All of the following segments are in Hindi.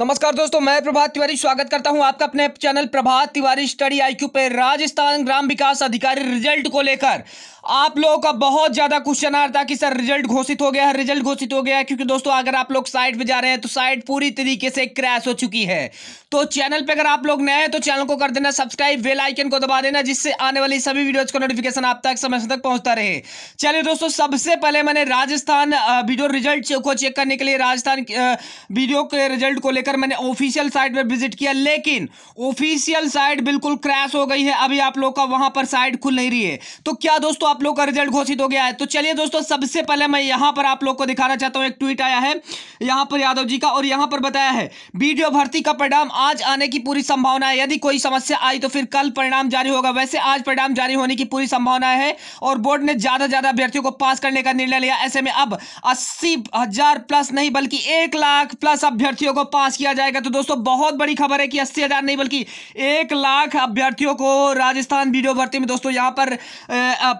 नमस्कार दोस्तों मैं प्रभात तिवारी स्वागत करता हूं आपका अपने channel Prabhat Tiwari study IQ पे राजस्थान ग्राम विकास अधिकारी रिजल्ट को लेकर आप लोगों का बहुत ज़्यादा क्वेश्चन आ रहा था कि सर रिजल्ट घोषित हो गया है रिजल्ट घोषित हो गया है क्योंकि दोस्तों अगर आप लोग साइट पे जा रहे हैं तो साइट पूरी तरीके से क्रैश हो चुकी है तो चैनल पे अगर आप लोग नए हैं तो चैनल को कर देना सब्सक्राइब बेल आइकन को दबा देना जिससे आने वाली सभी वीडियोज का नोटिफिकेशन आप तक समय तक पहुंचता रहे चलिए दोस्तों सबसे पहले मैंने राजस्थान वीडियो रिजल्ट को चेक करने के लिए राजस्थान वीडियो के रिजल्ट को लेकर मैंने ऑफिशियल साइट पर विजिट किया लेकिन ऑफिशियल साइट बिल्कुल क्रैश हो गई है अभी आप लोग का वहां पर साइट खुल नहीं रही है तो क्या दोस्तों आप लोग का रिजल्ट घोषित हो गया है तो चलिए दोस्तों सबसे पहले मैं यहां पर आप लोग को दिखाना चाहता हूं एक ट्वीट आया है यहां पर यादव जी का और यहां पर बताया है वीडियो भर्ती का परिणाम आज आने की पूरी संभावना है यदि कोई समस्या आई तो फिर कल परिणाम जारी होगा वैसे आज परिणाम जारी होने की पूरी संभावना है और बोर्ड ने ज्यादा ज्यादा अभ्यर्थियों को पास करने का निर्णय लिया ऐसे में अब अस्सी प्लस नहीं बल्कि एक लाख प्लस अभ्यर्थियों को पास किया जाएगा तो दोस्तों बहुत बड़ी खबर है कि अस्सी नहीं बल्कि एक लाख अभ्यर्थियों को राजस्थान वीडियो भर्ती में दोस्तों यहां पर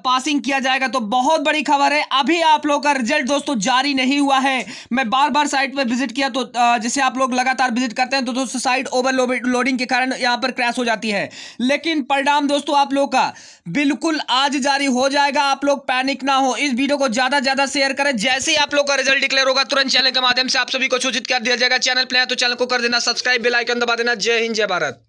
पास पासिंग किया जाएगा तो बहुत बड़ी खबर है अभी आप लोग का रिजल्ट दोस्तों जारी नहीं हुआ है मैं बार बार साइट पर विजिट किया तो जैसे आप लोग लगातार विजिट करते हैं तो दोस्तों साइट ओवरलोडिंग के कारण यहाँ पर क्रैश हो जाती है लेकिन परिणाम दोस्तों आप लोग का बिल्कुल आज जारी हो जाएगा आप लोग पैनिक ना हो इस वीडियो को ज़्यादा ज़्यादा शेयर करें जैसे ही आप लोग का रिजल्ट डिक्लेयर होगा तुरंत चैनल के माध्यम से आप सभी को सूचित कर दिया जाएगा चैनल पर तो चैनल को कर देना सब्सक्राइब बेलाइकन दबा देना जय हिंद जय भारत